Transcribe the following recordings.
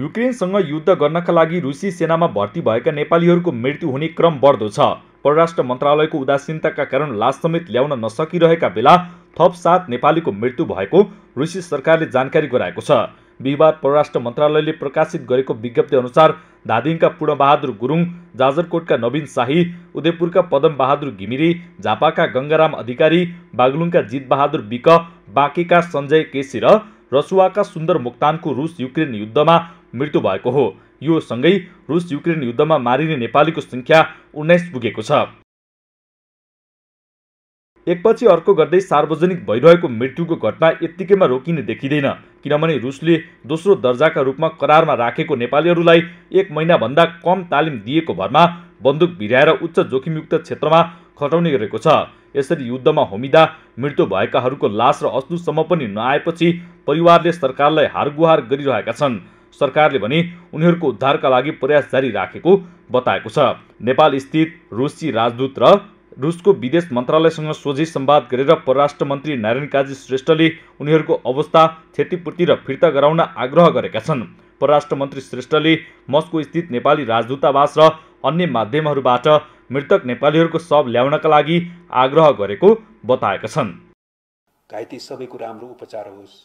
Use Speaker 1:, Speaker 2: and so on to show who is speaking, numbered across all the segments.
Speaker 1: युक्रेनसँग युद्ध गर्नका लागि रुसी सेनामा भर्ती भएका नेपालीहरूको मृत्यु हुने क्रम बढ्दो छ परराष्ट्र मन्त्रालयको उदासीनताका कारण लास समेत ल्याउन नसकिरहेका बेला थप सात नेपालीको मृत्यु भएको रुसी सरकारले जानकारी गराएको छ बिहिबार परराष्ट्र मन्त्रालयले प्रकाशित गरेको विज्ञप्ति अनुसार धादिङका पूर्णबहादुर गुरुङ जाजरकोटका नवीन शाही उदयपुरका पदमबहादुर घिमिरे झापाका गङ्गाराम अधिकारी बागलुङका जितबहादुर बिक बाँकेका सञ्जय केसी र रसुवाका सुन्दर मुक्तानको रुस युक्रेन युद्धमा मृत्यु भएको हो यो सँगै रुस युक्रेन युद्धमा मारिने नेपालीको सङ्ख्या उन्नाइस पुगेको छ एकपछि अर्को गर्दै सार्वजनिक भइरहेको मृत्युको घटना यत्तिकैमा रोकिने देखिँदैन किनभने रुसले दोस्रो दर्जाका रूपमा करारमा राखेको नेपालीहरूलाई एक महिनाभन्दा कम तालिम दिएको भरमा बन्दुक भिराएर उच्च जोखिमयुक्त क्षेत्रमा खटाउने गरेको छ यसरी युद्धमा होमिँदा मृत्यु भएकाहरूको लास र अस्तुसम्म पनि नआएपछि परिवारले सरकारलाई हारगुहार गरिरहेका छन् सरकारले भने उनीहरूको उद्धारका लागि प्रयास जारी राखेको बताएको छ नेपाल स्थित रुसी राजदूत र रुसको विदेश मन्त्रालयसँग सोझी सम्वाद गरेर परराष्ट्र मन्त्री नारायण काजी श्रेष्ठले उनीहरूको अवस्था क्षतिपूर्ति र फिर्ता गराउन आग्रह गरेका छन् परराष्ट्र मन्त्री श्रेष्ठले मस्को स्थित नेपाली राजदूतावास र अन्य माध्यमहरूबाट मृतक नेपालीहरूको शव ल्याउनका लागि आग्रह गरेको बताएका छन्
Speaker 2: घाइते सबैको राम्रो उपचार होस्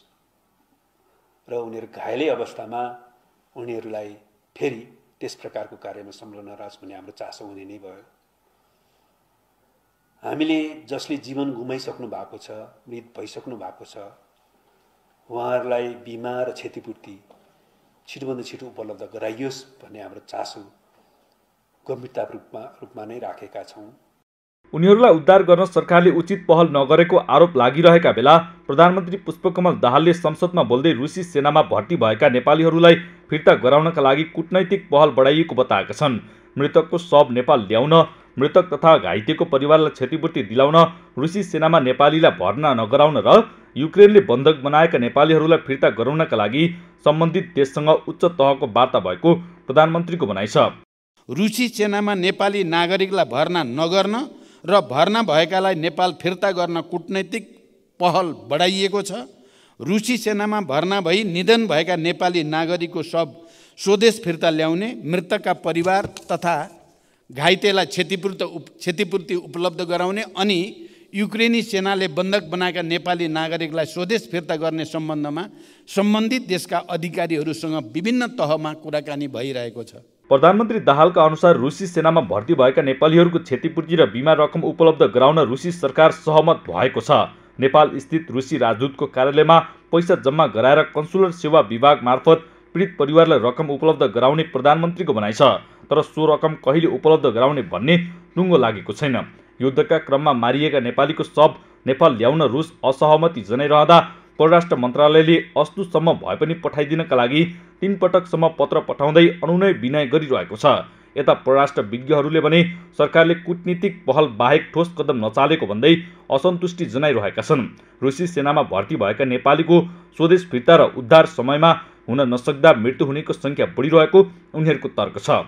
Speaker 2: र उनीहरू घायलै अवस्थामा उनीहरूलाई फेरि त्यस प्रकारको कार्यमा संलग्न राज भन्ने हाम्रो चासो हुने नै भयो हामीले जसले जीवन गुमाइसक्नु भएको छ मृत भइसक्नु भएको छ उहाँहरूलाई बिमा र क्षतिपूर्ति छिटोभन्दा छिटो उपलब्ध गराइयोस् भन्ने हाम्रो चासो गम्भीरता रूपमा रूपमा नै राखेका छौँ
Speaker 1: उनीहरूलाई उद्धार गर्न सरकारले उचित पहल नगरेको आरोप लागिरहेका बेला प्रधानमन्त्री पुष्पकमल दाहालले संसदमा बोल्दै रुसी सेनामा भर्ती भएका नेपालीहरूलाई फिर्ता गराउनका लागि कुटनैतिक पहल बढाइएको बताएका छन् मृतकको शव नेपाल ल्याउन मृतक तथा घाइतेको परिवारलाई क्षतिपूर्ति दिलाउन रुसी सेनामा नेपालीलाई भर्ना नगराउन र युक्रेनले बन्धक बनाएका नेपालीहरूलाई फिर्ता गराउनका लागि सम्बन्धित देशसँग उच्च तहको वार्ता भएको प्रधानमन्त्रीको भनाइ छ रुसी सेनामा नेपाली
Speaker 3: नागरिकलाई भर्ना नगर्न र भर्ना भएकालाई नेपाल फिर्ता गर्न कुटनैतिक पहल बढाइएको छ रुसी सेनामा भर्ना भई निधन भएका नेपाली नागरिकको शव स्वदेश फिर्ता ल्याउने मृतकका परिवार तथा घाइतेलाई क्षतिपूर्ति उप क्षतिपूर्ति उपलब्ध गराउने अनि युक्रेनी सेनाले बन्धक बनाएका नेपाली नागरिकलाई स्वदेश फिर्ता गर्ने सम्बन्धमा सम्बन्धित देशका अधिकारीहरूसँग विभिन्न तहमा कुराकानी भइरहेको छ
Speaker 1: प्रधानमन्त्री दाहालका अनुसार रुसी सेनामा भर्ती भएका नेपालीहरूको क्षतिपूर्ति र बिमा रकम उपलब्ध गराउन रुसी सरकार सहमत भएको छ नेपाल स्थित रुसी राजदूतको कार्यालयमा पैसा जम्मा गराएर कन्सुलर सेवा विभाग मार्फत पीडित परिवारलाई रकम उपलब्ध गराउने प्रधानमन्त्रीको भनाइ छ तर सो रकम कहिले उपलब्ध गराउने भन्ने टुङ्गो लागेको छैन युद्धका क्रममा मारिएका नेपालीको शब नेपाल ल्याउन रुस असहमति जनाइरहँदा परराष्ट्र मन्त्रालयले अस्तुसम्म भए पनि पठाइदिनका लागि तीन पटकसम्म पत्र पठाउँदै अनुनय विनय गरिरहेको छ यता परराष्ट्र विज्ञहरूले भने सरकारले कुटनीतिक पहल बाहेक ठोस कदम नचालेको भन्दै असन्तुष्टि जनाइरहेका छन् रुसी सेनामा भर्ती भएका नेपालीको स्वदेश फिर्ता र उद्धार समयमा हुन नसक्दा मृत्यु हुनेको सङ्ख्या बढिरहेको उनीहरूको तर्क छ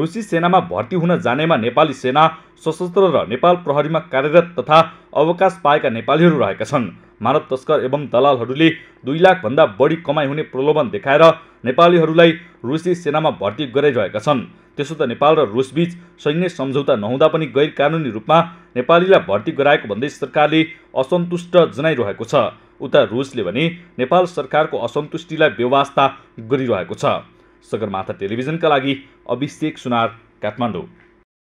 Speaker 1: रुसी सेनामा भर्ती हुन जानेमा नेपाली सेना सशस्त्र र नेपाल प्रहरीमा कार्यरत तथा अवकाश पाएका नेपालीहरू रहेका छन् मानव तस्कर एवं दलालहरूले दुई लाखभन्दा बढी कमाई हुने प्रलोभन देखाएर नेपालीहरूलाई रुसी सेनामा भर्ती गराइरहेका छन् त्यसो त नेपाल र रुसबीच सैन्य सम्झौता नहुँदा पनि गैर कानुनी रूपमा नेपालीलाई भर्ती गराएको भन्दै सरकारले असन्तुष्ट जनाइरहेको छ उता रुसले भने नेपाल सरकारको असन्तुष्टिलाई व्यवस्था गरिरहेको छ सगरमाथा टेलिभिजनका लागि अभिषेक सुनार काठमाडौँ